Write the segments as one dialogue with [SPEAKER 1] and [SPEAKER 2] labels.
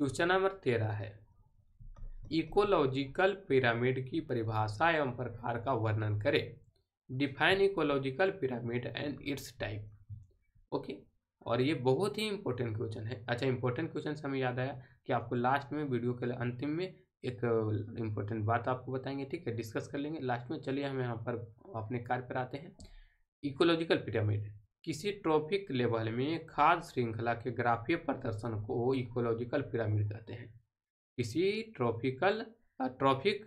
[SPEAKER 1] question number तेरह है ecological pyramid की परिभाषा एवं प्रकार का वर्णन करें define ecological pyramid and its type okay और ये बहुत ही इंपॉर्टेंट क्वेश्चन है अच्छा इंपॉर्टेंट क्वेश्चन से हमें याद आया कि आपको लास्ट में वीडियो के अंतिम में एक इम्पोर्टेंट बात आपको बताएंगे ठीक है डिस्कस कर लेंगे लास्ट में चलिए हम यहाँ पर अपने कार्य पर आते हैं इकोलॉजिकल पिरामिड किसी ट्रॉफिक लेवल में खाद्य श्रृंखला के ग्राफीय प्रदर्शन को इकोलॉजिकल पिरामिड कहते हैं किसी ट्रॉफिकल ट्रॉफिक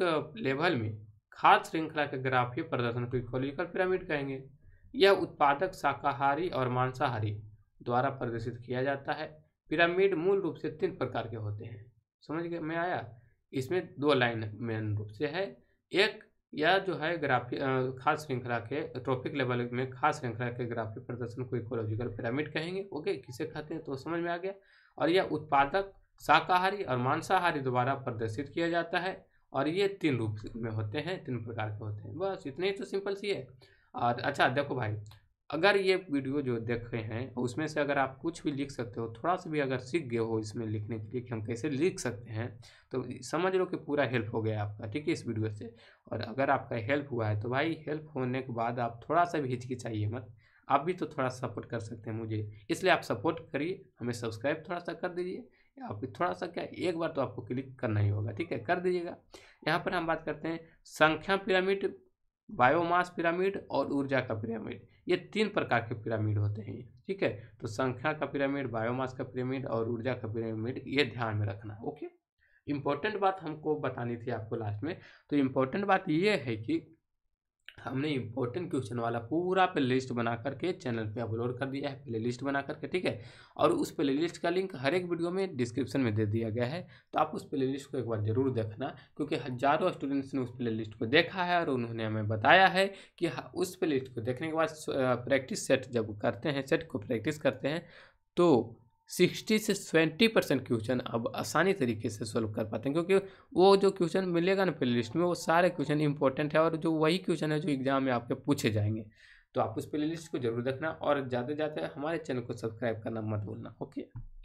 [SPEAKER 1] लेवल में खाद्य श्रृंखला के ग्राफीय प्रदर्शन को इकोलॉजिकल पिरामिड कहेंगे यह उत्पादक शाकाहारी और मांसाहारी द्वारा प्रदर्शित किया जाता है पिरामिड मूल रूप से तीन प्रकार के होते हैं समझ गए मैं आया इसमें दो लाइन मेन रूप से है एक यह जो है ग्राफी खास श्रृंखला के ट्रॉपिक लेवल में खास श्रृंखला के ग्राफी प्रदर्शन को इकोलॉजिकल पिरामिड कहेंगे ओके किसे कहते हैं तो समझ में आ गया और यह उत्पादक शाकाहारी और मांसाहारी द्वारा प्रदर्शित किया जाता है और ये तीन रूप में होते हैं तीन प्रकार के होते हैं बस इतने ही तो सिंपल सी है और अच्छा देखो भाई अगर ये वीडियो जो देखे हैं उसमें से अगर आप कुछ भी लिख सकते हो थोड़ा सा भी अगर सीख गए हो इसमें लिखने के लिए कि हम कैसे लिख सकते हैं तो समझ लो कि पूरा हेल्प हो गया आपका ठीक है इस वीडियो से और अगर आपका हेल्प हुआ है तो भाई हेल्प होने के बाद आप थोड़ा सा भी हिचकिचाइए मत आप भी तो थोड़ा सपोर्ट कर सकते हैं मुझे इसलिए आप सपोर्ट करिए हमें सब्सक्राइब थोड़ा सा कर दीजिए आप थोड़ा सा क्या एक बार तो आपको क्लिक करना ही होगा ठीक है कर दीजिएगा यहाँ पर हम बात करते हैं संख्या पिरामिड बायोमास पिरामिड और ऊर्जा का पिरामिड ये तीन प्रकार के पिरामिड होते हैं ठीक है तो संख्या का पिरामिड बायोमास का पिरामिड और ऊर्जा का पिरामिड ये ध्यान में रखना ओके इम्पोर्टेंट बात हमको बतानी थी आपको लास्ट में तो इम्पोर्टेंट बात ये है कि हमने इम्पोर्टेंट क्वेश्चन वाला पूरा प्ले लिस्ट बना करके चैनल पे अपलोड कर दिया है प्ले लिस्ट बना करके ठीक है और उस प्ले लिस्ट का लिंक हर एक वीडियो में डिस्क्रिप्शन में दे दिया गया है तो आप उस प्ले लिस्ट को एक बार जरूर देखना क्योंकि हज़ारों स्टूडेंट्स ने उस प्ले लिस्ट को देखा है और उन्होंने हमें बताया है कि उस प्ले लिस्ट को देखने के बाद प्रैक्टिस सेट जब करते हैं सेट को प्रैक्टिस करते हैं तो सिक्सटी से सेवेंटी परसेंट क्वेश्चन अब आसानी तरीके से सोल्व कर पाते हैं क्योंकि वो जो क्वेश्चन मिलेगा ना प्ले लिस्ट में वो सारे क्वेश्चन इंपॉर्टेंट है और जो वही क्वेश्चन है जो एग्जाम में आपके पूछे जाएंगे तो आप उस प्ले लिस्ट को जरूर देखना और ज़्यादा से ज़्यादा हमारे चैनल को सब्सक्राइब करना मत भूलना ओके